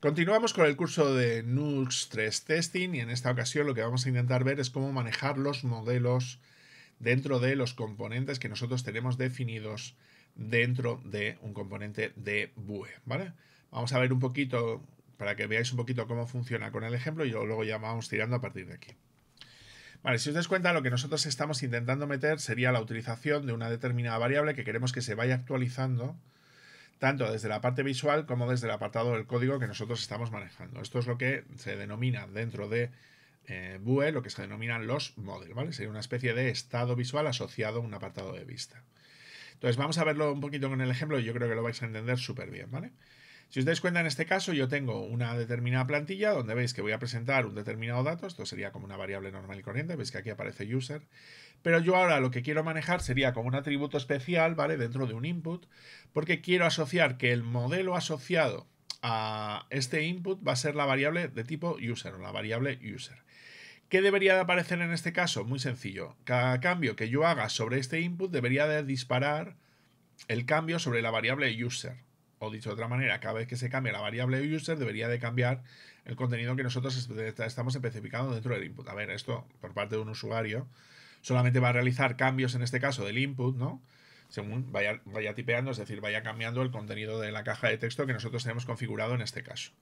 Continuamos con el curso de Nux 3 Testing y en esta ocasión lo que vamos a intentar ver es cómo manejar los modelos dentro de los componentes que nosotros tenemos definidos dentro de un componente de BUE, ¿vale? Vamos a ver un poquito, para que veáis un poquito cómo funciona con el ejemplo y luego ya vamos tirando a partir de aquí. Vale, si os das cuenta, lo que nosotros estamos intentando meter sería la utilización de una determinada variable que queremos que se vaya actualizando tanto desde la parte visual como desde el apartado del código que nosotros estamos manejando. Esto es lo que se denomina dentro de eh, Vue lo que se denominan los model, ¿vale? Sería una especie de estado visual asociado a un apartado de vista. Entonces vamos a verlo un poquito con el ejemplo y yo creo que lo vais a entender súper bien, ¿vale? vale si os dais cuenta en este caso, yo tengo una determinada plantilla donde veis que voy a presentar un determinado dato, esto sería como una variable normal y corriente, veis que aquí aparece user, pero yo ahora lo que quiero manejar sería como un atributo especial, ¿vale? Dentro de un input, porque quiero asociar que el modelo asociado a este input va a ser la variable de tipo user, o la variable user. ¿Qué debería de aparecer en este caso? Muy sencillo. Cada cambio que yo haga sobre este input debería de disparar el cambio sobre la variable user o dicho de otra manera, cada vez que se cambia la variable user debería de cambiar el contenido que nosotros estamos especificando dentro del input. A ver, esto por parte de un usuario solamente va a realizar cambios en este caso del input, ¿no? Según vaya, tipeando, es decir, vaya cambiando el contenido de la caja de texto que nosotros tenemos configurado en este caso.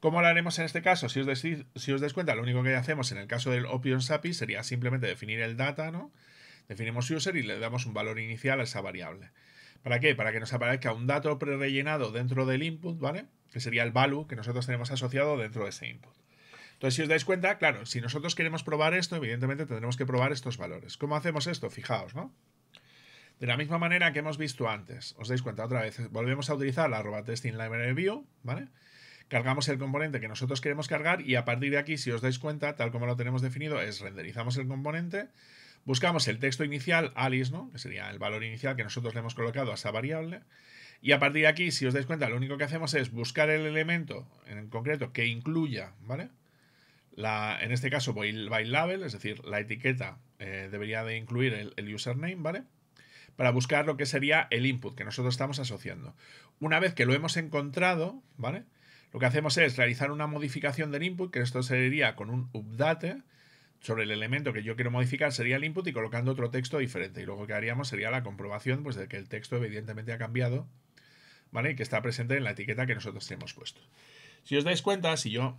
¿Cómo lo haremos en este caso? Si os, des, si os cuenta, lo único que hacemos en el caso del Options API sería simplemente definir el data, ¿no? Definimos user y le damos un valor inicial a esa variable. ¿Para qué? Para que nos aparezca un dato prerellenado dentro del input, ¿vale? Que sería el value que nosotros tenemos asociado dentro de ese input. Entonces, si os dais cuenta, claro, si nosotros queremos probar esto, evidentemente tendremos que probar estos valores. ¿Cómo hacemos esto? Fijaos, ¿no? De la misma manera que hemos visto antes, os dais cuenta otra vez, volvemos a utilizar la arroba testing library view, ¿vale? Cargamos el componente que nosotros queremos cargar y a partir de aquí, si os dais cuenta, tal como lo tenemos definido, es renderizamos el componente Buscamos el texto inicial, Alice, ¿no? que sería el valor inicial que nosotros le hemos colocado a esa variable. Y a partir de aquí, si os dais cuenta, lo único que hacemos es buscar el elemento en concreto que incluya, ¿vale? La, en este caso, by, label, es decir, la etiqueta eh, debería de incluir el, el username, ¿vale? Para buscar lo que sería el input que nosotros estamos asociando. Una vez que lo hemos encontrado, ¿vale? Lo que hacemos es realizar una modificación del input, que esto sería con un update, sobre el elemento que yo quiero modificar sería el input y colocando otro texto diferente. Y luego que haríamos sería la comprobación pues, de que el texto evidentemente ha cambiado ¿vale? y que está presente en la etiqueta que nosotros hemos puesto. Si os dais cuenta, si yo,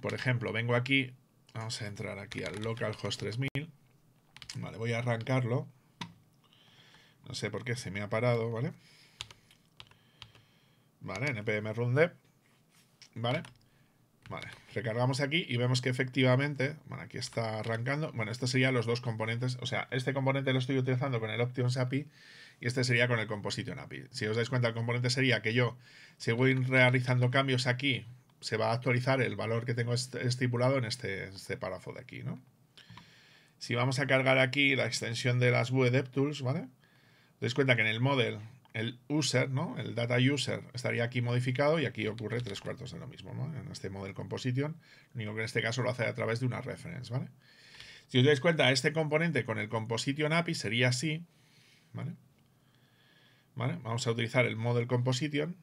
por ejemplo, vengo aquí, vamos a entrar aquí al localhost 3000, vale, voy a arrancarlo, no sé por qué se me ha parado, ¿vale? Vale, npm run dev, ¿vale? Vale, recargamos aquí y vemos que efectivamente, bueno, aquí está arrancando. Bueno, estos serían los dos componentes, o sea, este componente lo estoy utilizando con el Options API y este sería con el Composition API. Si os dais cuenta, el componente sería que yo, si voy realizando cambios aquí, se va a actualizar el valor que tengo estipulado este, en este, párrafo de aquí, ¿no? Si vamos a cargar aquí la extensión de las Web Tools, ¿vale? Os dais cuenta que en el model el user, ¿no? El data user estaría aquí modificado y aquí ocurre tres cuartos de lo mismo, ¿no? En este model composition, lo único que en este caso lo hace a través de una reference, ¿vale? Si os dais cuenta, este componente con el composition API sería así, ¿vale? Vamos a utilizar el model composition,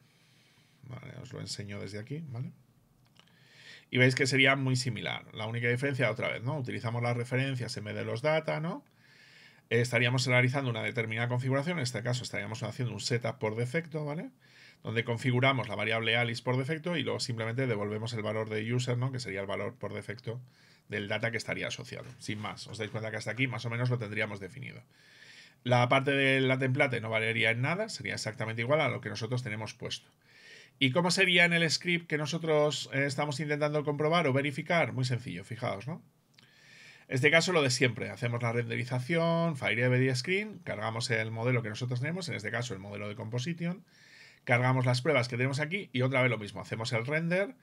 Os lo enseño desde aquí, ¿vale? Y veis que sería muy similar. La única diferencia, otra vez, ¿no? Utilizamos las referencias en vez de los data, ¿no? estaríamos realizando una determinada configuración, en este caso estaríamos haciendo un setup por defecto, ¿vale? Donde configuramos la variable Alice por defecto y luego simplemente devolvemos el valor de user, ¿no? Que sería el valor por defecto del data que estaría asociado, sin más. Os dais cuenta que hasta aquí más o menos lo tendríamos definido. La parte de la template no valería en nada, sería exactamente igual a lo que nosotros tenemos puesto. ¿Y cómo sería en el script que nosotros eh, estamos intentando comprobar o verificar? Muy sencillo, fijaos, ¿no? En este caso lo de siempre, hacemos la renderización, FireEvedy Screen, cargamos el modelo que nosotros tenemos, en este caso el modelo de Composition, cargamos las pruebas que tenemos aquí y otra vez lo mismo, hacemos el render,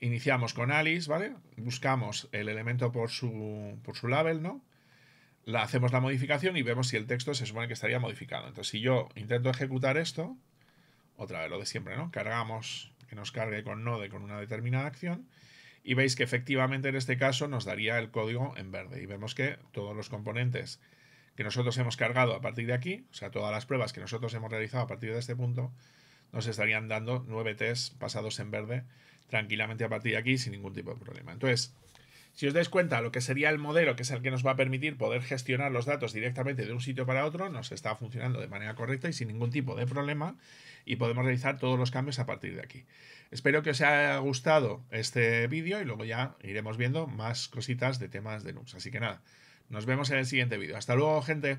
iniciamos con Alice, ¿vale? Buscamos el elemento por su, por su label, ¿no? La, hacemos la modificación y vemos si el texto se supone que estaría modificado. Entonces, si yo intento ejecutar esto, otra vez lo de siempre, ¿no? Cargamos, que nos cargue con node con una determinada acción y veis que efectivamente en este caso nos daría el código en verde y vemos que todos los componentes que nosotros hemos cargado a partir de aquí, o sea, todas las pruebas que nosotros hemos realizado a partir de este punto, nos estarían dando nueve tests pasados en verde tranquilamente a partir de aquí sin ningún tipo de problema. Entonces, si os dais cuenta, lo que sería el modelo, que es el que nos va a permitir poder gestionar los datos directamente de un sitio para otro, nos está funcionando de manera correcta y sin ningún tipo de problema y podemos realizar todos los cambios a partir de aquí. Espero que os haya gustado este vídeo y luego ya iremos viendo más cositas de temas de Linux. Así que nada, nos vemos en el siguiente vídeo. Hasta luego, gente.